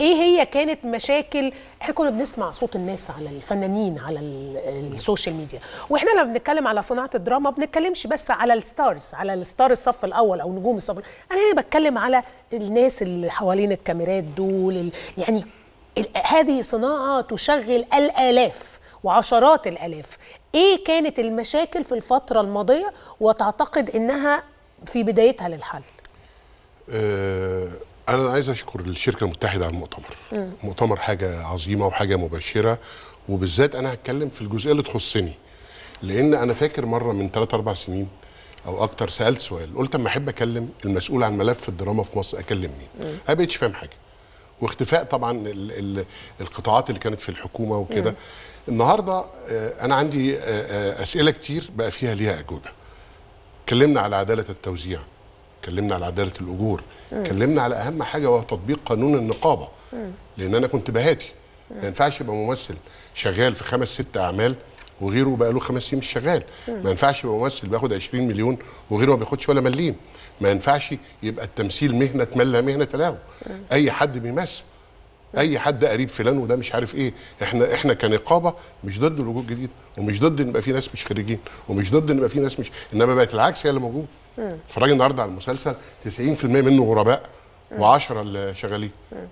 ايه هي كانت مشاكل احنا كنا بنسمع صوت الناس على الفنانين على السوشيال ميديا واحنا لما بنتكلم على صناعه الدراما بنتكلمش بس على الستارز على الستار الصف الاول او نجوم الصف انا هنا بتكلم على الناس اللي حوالين الكاميرات دول يعني هذه صناعه تشغل الالاف وعشرات الالاف ايه كانت المشاكل في الفتره الماضيه وتعتقد انها في بدايتها للحل أه انا عايز اشكر الشركه المتحده على المؤتمر م. مؤتمر حاجه عظيمه وحاجه مبشره وبالذات انا هتكلم في الجزئيه اللي تخصني لان انا فاكر مره من 3 4 سنين او اكتر سالت سؤال قلت اما احب اكلم المسؤول عن ملف الدراما في مصر اكلم مين ما بقتش فاهم حاجه واختفاء طبعا الـ الـ القطاعات اللي كانت في الحكومه وكده النهارده آه، انا عندي آه، آه، اسئله كتير بقى فيها ليها اجوبه اتكلمنا على عداله التوزيع اتكلمنا على عداله الاجور اتكلمنا على اهم حاجه وهو تطبيق قانون النقابه لان انا كنت بهاتي ما ينفعش يبقى ممثل شغال في خمس ست اعمال وغيره بقى له خمس سنين مش شغال ما ينفعش يبقى ممثل بياخد 20 مليون وغيره ما بياخدش ولا مليم ما ينفعش يبقى التمثيل مهنه تملى مهنه له اي حد بيمثل اي حد قريب فلان وده مش عارف ايه احنا احنا كنقابه مش ضد الوجود الجديد ومش ضد ان يبقى في ناس مش خريجين ومش ضد ان يبقى في ناس مش انما بقت العكس هي اللي موجوده اتفرجي النهارده على المسلسل 90% منه غرباء و10 اللي شغالين